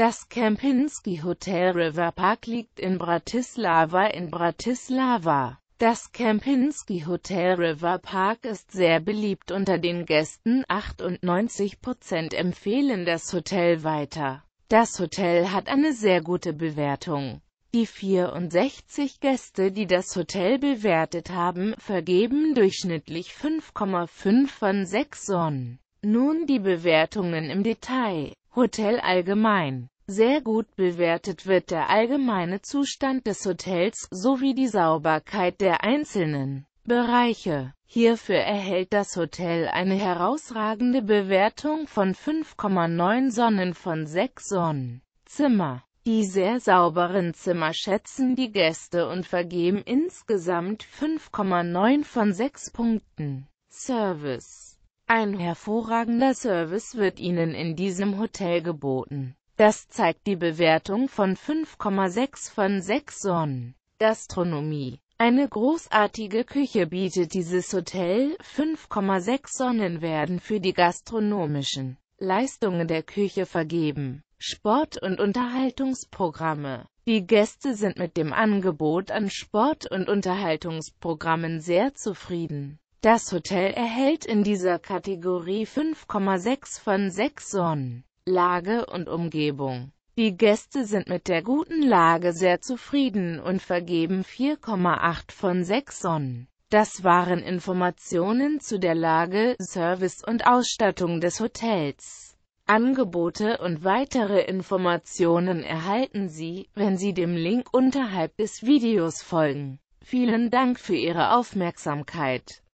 Das Kempinski Hotel River Park liegt in Bratislava in Bratislava. Das Kempinski Hotel River Park ist sehr beliebt unter den Gästen, 98% empfehlen das Hotel weiter. Das Hotel hat eine sehr gute Bewertung. Die 64 Gäste, die das Hotel bewertet haben, vergeben durchschnittlich 5,5 von 6 Sonnen. Nun die Bewertungen im Detail. Hotel allgemein. Sehr gut bewertet wird der allgemeine Zustand des Hotels sowie die Sauberkeit der einzelnen Bereiche. Hierfür erhält das Hotel eine herausragende Bewertung von 5,9 Sonnen von 6 Sonnen. Zimmer. Die sehr sauberen Zimmer schätzen die Gäste und vergeben insgesamt 5,9 von 6 Punkten. Service ein hervorragender Service wird Ihnen in diesem Hotel geboten. Das zeigt die Bewertung von 5,6 von 6 Sonnen. Gastronomie eine großartige Küche bietet dieses Hotel, 5,6 Sonnen werden für die gastronomischen Leistungen der Küche vergeben. Sport- und Unterhaltungsprogramme Die Gäste sind mit dem Angebot an Sport- und Unterhaltungsprogrammen sehr zufrieden. Das Hotel erhält in dieser Kategorie 5,6 von 6 Sonnen. Lage und Umgebung. Die Gäste sind mit der guten Lage sehr zufrieden und vergeben 4,8 von 6 Sonnen. Das waren Informationen zu der Lage, Service und Ausstattung des Hotels. Angebote und weitere Informationen erhalten Sie, wenn Sie dem Link unterhalb des Videos folgen. Vielen Dank für Ihre Aufmerksamkeit.